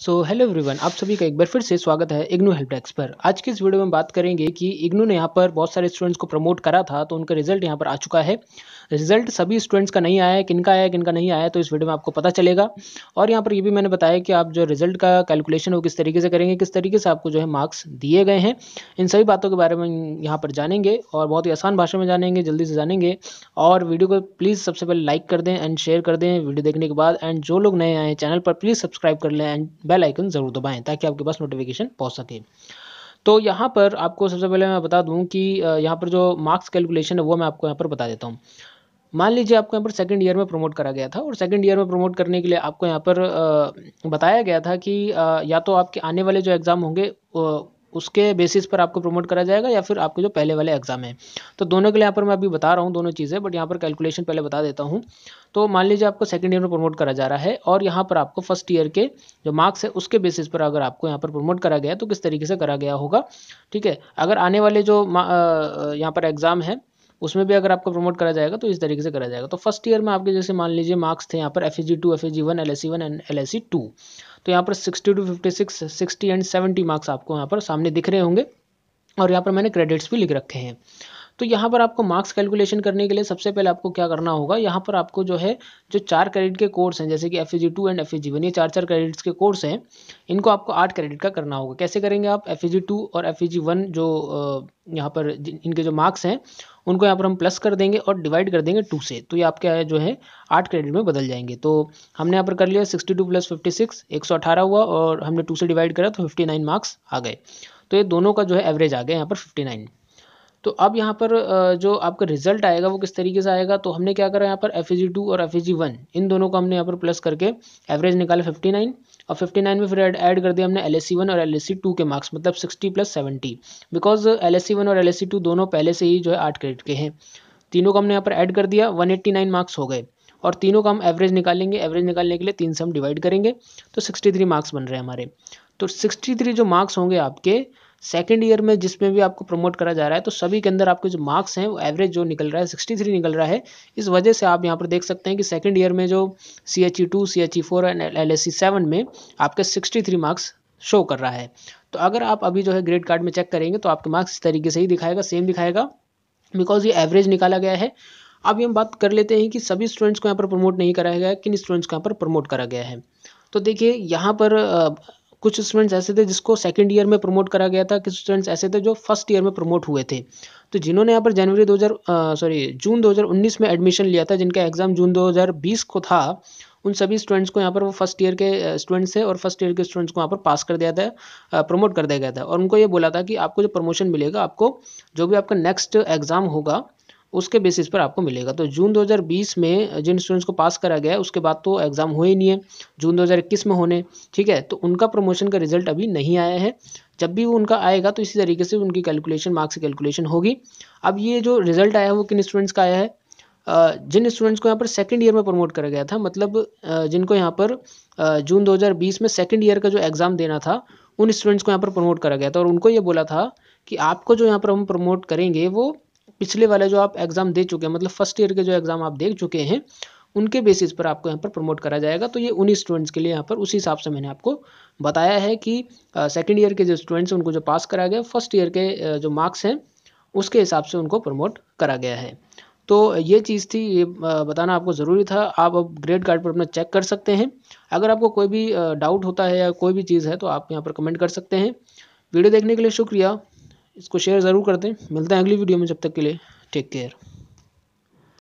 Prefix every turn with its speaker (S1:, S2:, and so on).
S1: so hello everyone आप सभी का एक बार फिर से स्वागत है इग्नू हेल्प डेस्क पर आज के इस वीडियो में बात करेंगे कि इग्नू ने यहाँ पर बहुत सारे स्टूडेंट्स को प्रमोट करा था तो उनका रिजल्ट यहाँ पर आ चुका है रिजल्ट सभी स्टूडेंट्स का नहीं आया है किनका आया है किनका नहीं आया है तो इस वीडियो में आपको पता चलेगा और यहाँ पर ये भी मैंने बताया कि आप जो रिजल्ट का कैलकुलेशन वो किस तरीके से करेंगे किस तरीके से आपको जो है मार्क्स दिए गए हैं इन सभी बातों के बारे में यहाँ पर जानेंगे और बहुत ही आसान भाषा में जानेंगे जल्दी से जानेंगे और वीडियो को प्लीज़ सबसे पहले लाइक कर दें एंड शेयर कर दें वीडियो देखने के बाद एंड जो लोग नए आए चैनल पर प्लीज़ सब्सक्राइब कर लें एंड बेल आइकन ज़रूर दबाएँ ताकि आपके पास नोटिफिकेशन पहुँच सके तो यहाँ पर आपको सबसे पहले मैं बता दूँ कि यहाँ पर जो मार्क्स कैलकुलेशन है वो मैं आपको यहाँ पर बता देता हूँ मान लीजिए आपको यहाँ पर सेकंड ईयर में प्रमोट करा गया था और सेकंड ईयर में प्रमोट करने के लिए आपको यहाँ पर बताया गया था कि या तो आपके आने वाले जो एग्ज़ाम होंगे उसके बेसिस पर आपको प्रमोट करा जाएगा या फिर आपके जो पहले वाले एग्ज़ाम हैं तो दोनों के लिए यहाँ पर मैं अभी बता रहा हूँ दोनों चीज़ें बट यहाँ पर कैलकुलेशन पहले बता देता हूँ तो मान लीजिए आपको सेकेंड ईयर में प्रमोट करा जा रहा है और यहाँ पर आपको फर्स्ट ईयर के जो मार्क्स है उसके बेसिस पर अगर आपको यहाँ पर प्रमोट करा गया तो किस तरीके से करा गया होगा ठीक है अगर आने वाले जो यहाँ पर एग्ज़ाम है उसमें भी अगर आपको प्रमोट करा जाएगा तो इस तरीके से करा जाएगा तो फर्स्ट ईयर में आपके जैसे मान लीजिए मार्क्स थे यहाँ पर F S G two F S G one L S C one and L S C two तो यहाँ पर sixty two fifty six sixty and seventy marks आपको यहाँ पर सामने दिख रहे होंगे और यहाँ पर मैंने क्रेडिट्स भी लिख रखे हैं तो यहाँ पर आपको मार्क्स कैलकुलेशन करने के लिए सबसे पहले आपको क्या करना होगा यहाँ पर आपको जो है जो चार क्रेडिट के कोर्स हैं जैसे कि F G two and F G one ये चार चार क्रेडिट्स के कोर्स हैं इनको आपको आठ क्रेडिट का करना होगा कैसे करेंगे आप एफ जी टू और एफ जी वन जो यहाँ पर इनके जो मार्क्स हैं उनको यहाँ पर हम प्लस कर देंगे और डिवाइड कर देंगे टू से तो ये आपके जो है आठ क्रेडिट में बदल जाएंगे तो हमने यहाँ पर कर लिया sixty two plus fifty six एक सौ अठारह हुआ और हमने टू से डिवाइड करा तो फिफ्टी नाइन मार्क्स आ गए तो ये दोनों का जो है एवरेज आ गया यहाँ पर फिफ्टी नाइन तो अब यहाँ पर जो आपका रिजल्ट आएगा वो किस तरीके से आएगा तो हमने क्या करा यहाँ पर एफ ई जी टू और एफ ई जी वन इन दोनों को हमने यहाँ पर प्लस करके एवरेज निकाला फिफ्टी नाइन और फिफ्टी नाइन में फिर ऐड कर दिया हमने एल एस सी वन और एल एस सी टू के मार्क्स मतलब sixty plus seventy because L S C one और एल एस सी टू दोनों पहले से ही जो है आठ क्रेडिट के हैं तीनों को हमने यहाँ पर ऐड कर दिया वन एट्टी नाइन मार्क्स हो गए और तीनों का हम एवरेज निकालेंगे एवरेज निकालने के लिए तीन से हम डिवाइड करेंगे तो सिक्सटी थ्री मार्क्स बन रहे हैं हमारे तो सिक्सटी थ्री जो मार्क्स होंगे आपके सेकेंड ईयर में जिसमें भी आपको प्रमोट करा जा रहा है तो सभी के अंदर आपके जो मार्क्स हैं वो एवरेज जो निकल रहा है सिक्सटी थ्री निकल रहा है इस वजह से आप यहाँ पर देख सकते हैं कि सेकेंड ईयर में जो C H E two C H E four and L S C seven में आपके सिक्सटी थ्री मार्क्स शो कर रहा है तो अगर आप अभी जो है ग्रेड कार्ड में चेक करेंगे तो आपके मार्क्स इस तरीके से ही दिखाएगा सेम दिखाएगा बिकॉज ये एवरेज निकाला गया है अब हम बात कर लेते हैं कि सभी स्टूडेंट्स को यहाँ पर प्रमोट नहीं कराया गया किन स्टूडेंट्स को यहाँ पर प्रमोट करा गया है तो देखिए यहाँ पर कुछ स्टूडेंट्स ऐसे थे जिसको सेकेंड ईयर में प्रमोट करा गया था कुछ स्टूडेंट्स ऐसे थे जो फर्स्ट ईयर में प्रमोट हुए थे तो जिन्होंने यहाँ पर जनवरी 2000 सॉरी जून 2019 में एडमिशन लिया था जिनका एग्ज़ाम जून 2020 को था उन सभी स्टूडेंट्स को यहाँ पर वो फर्स्ट ईयर के स्टूडेंट्स थे और फर्स्ट ईयर के स्टूडेंट्स को यहाँ पर पास कर दिया था प्रमोट कर दिया गया था और उनको ये बोला था कि आपको जो प्रमोशन मिलेगा आपको जो भी आपका नेक्स्ट एग्ज़ाम होगा उसके बेसिस पर आपको मिलेगा तो जून 2020 में जिन स्टूडेंट्स को पास करा गया उसके बाद तो एग्ज़ाम हुए ही नहीं है जून 2021 में होने ठीक है तो उनका प्रमोशन का रिजल्ट अभी नहीं आया है जब भी वो उनका आएगा तो इसी तरीके से उनकी कैलकुलेशन मार्क्स की कैलकुलेशन होगी अब ये जो रिजल्ट आया है वो किन स्टूडेंट्स का आया है जिन स्टूडेंट्स को यहाँ पर सेकेंड ईयर में प्रमोट करा गया था मतलब जिनको यहाँ पर जून दो में सेकेंड ईयर का जो एग्ज़ाम देना था उन स्टूडेंट्स को यहाँ पर प्रमोट करा गया था और उनको ये बोला था कि आपको जो यहाँ पर हम प्रमोट करेंगे वो पिछले वाले जो आप एग्ज़ाम दे चुके हैं मतलब फर्स्ट ईयर के जो एग्ज़ाम आप देख चुके हैं उनके बेसिस पर आपको यहाँ पर प्रमोट करा जाएगा तो ये उन्हीं स्टूडेंट्स के लिए यहाँ पर उसी हिसाब से मैंने आपको बताया है कि सेकेंड ईयर के जो स्टूडेंट्स उनको जो पास कराया गया फर्स्ट ईयर के जो मार्क्स हैं उसके हिसाब से उनको प्रमोट करा गया है तो ये चीज़ थी ये बताना आपको ज़रूरी था आप अब ग्रेड कार्ड पर अपना चेक कर सकते हैं अगर आपको कोई भी डाउट होता है या कोई भी चीज़ है तो आप यहाँ पर कमेंट कर सकते हैं वीडियो देखने के लिए शुक्रिया इसको शेयर ज़रूर कर दें मिलते हैं अगली वीडियो में जब तक के लिए टेक केयर